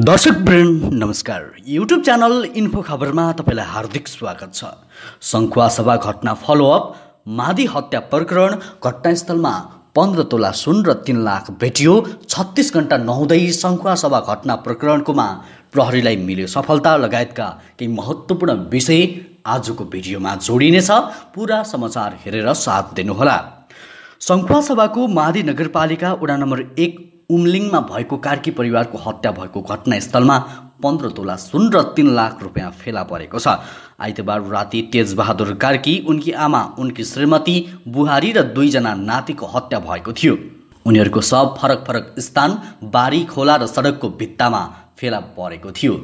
दर्शक वृन्द नमस्कार YouTube channel info खबरमा तपाईँलाई हार्दिक स्वागत छ सभा घटना फलोअप मादी हत्या प्रकरण घटनास्थलमा पन्ध्र तोला सुन र तिन लाख भेटियो छत्तिस घन्टा नहुँदै सभा घटना प्रकरणकोमा प्रहरीलाई मिल्यो सफलता लगायतका केही महत्त्वपूर्ण विषय आजको भिडियोमा जोडिनेछ पुरा समाचार हेरेर साथ दिनुहोला सभाको मादी नगरपालिका वडा नम्बर एक उम्लिङमा भएको कार्की परिवारको हत्या भएको घटनास्थलमा पन्ध्र तोला सुन र तिन लाख रुपियाँ फेला परेको छ आइतबार राति तेजबहादुर कार्की उनकी आमा उनकी श्रीमती बुहारी र दुईजना नातिको हत्या भएको थियो उनीहरूको सब फरक फरक स्थान बारी खोला र सडकको भित्तामा फेला परेको थियो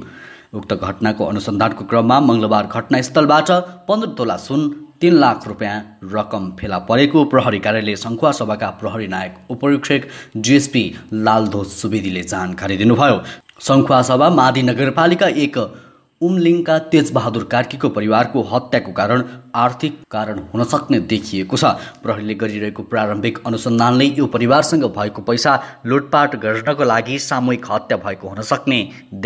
उक्त घटनाको अनुसन्धानको क्रममा मङ्गलबार घटनास्थलबाट पन्ध्र तोला सुन तीन लाख रुपियाँ रकम फेला परेको प्रहरी कार्यालय सङ्खुवा सभाका प्रहरी नायक उपरीक्षक जिएसपी लालधोज सुवेदीले जानकारी दिनुभयो सङ्खुवा सभा मादी नगरपालिका एक उमलिङका तेजबहादुर कार्कीको परिवारको हत्याको कारण आर्थिक कारण हुन सक्ने देखिएको छ प्रहरीले गरिरहेको प्रारम्भिक अनुसन्धानले यो परिवारसँग भएको पैसा लुटपाट गर्नको लागि सामूहिक हत्या भएको हुन सक्ने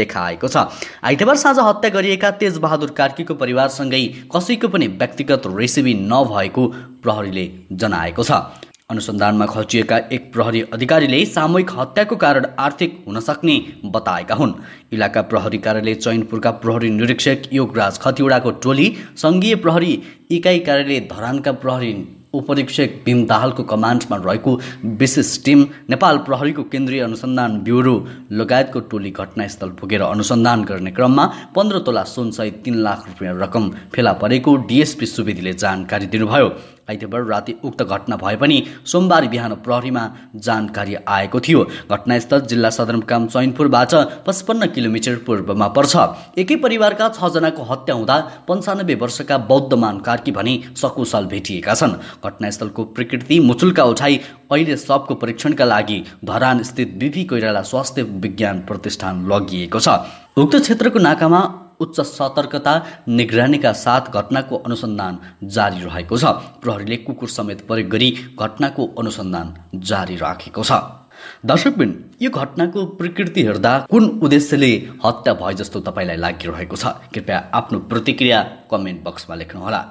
देखाएको छ आइतबार साँझ हत्या गरिएका तेजबहादुर कार्कीको परिवारसँगै कसैको पनि व्यक्तिगत रेसिपी नभएको प्रहरीले जनाएको छ अनुसन्धानमा खर्चिएका एक प्रहरी अधिकारीले सामूहिक हत्याको कारण आर्थिक हुन सक्ने बताएका हुन् इलाका प्रहरी कार्यालय चैनपुरका प्रहरी निरीक्षक योगराज खतिवडाको टोली सङ्घीय प्रहरी इकाइ कार्यालय धरानका प्रहरी उपरीक्षक भीम दाहालको कमान्डमा रहेको विशेष टिम नेपाल प्रहरीको केन्द्रीय अनुसन्धान ब्युरो लगायतको टोली घटनास्थल पुगेर अनुसन्धान गर्ने क्रममा पन्ध्र तोला सुनसहित तिन लाख रुपियाँ रकम फेला परेको डिएसपी सुवेदीले जानकारी दिनुभयो आइतबार राति उक्त घटना भए पनि सोमबार बिहान प्रहरीमा जानकारी आएको थियो घटनास्थल जिल्ला सदरमुकाम चैनपुरबाट पचपन्न किलोमिटर पूर्वमा पर्छ एकै परिवारका छजनाको हत्या हुँदा पन्चानब्बे वर्षका बौद्धमान कार्की भने सकुशल भेटिएका छन् घटनास्थलको प्रकृति मुचुल्का उठाई अहिले सबको परीक्षणका लागि धरान स्थित बिपी कोइराला स्वास्थ्य विज्ञान प्रतिष्ठान लगिएको छ उक्त क्षेत्रको नाकामा उच्च सतर्कता निगरानीका साथ घटनाको अनुसन्धान जारी रहेको छ प्रहरीले कुकुर समेत प्रयोग गरी घटनाको अनुसन्धान जारी राखेको छ दर्शकबिन यो घटनाको प्रकृति हेर्दा कुन उद्देश्यले हत्या भए जस्तो तपाईँलाई लागिरहेको छ कृपया आफ्नो प्रतिक्रिया कमेन्ट बक्समा लेख्नुहोला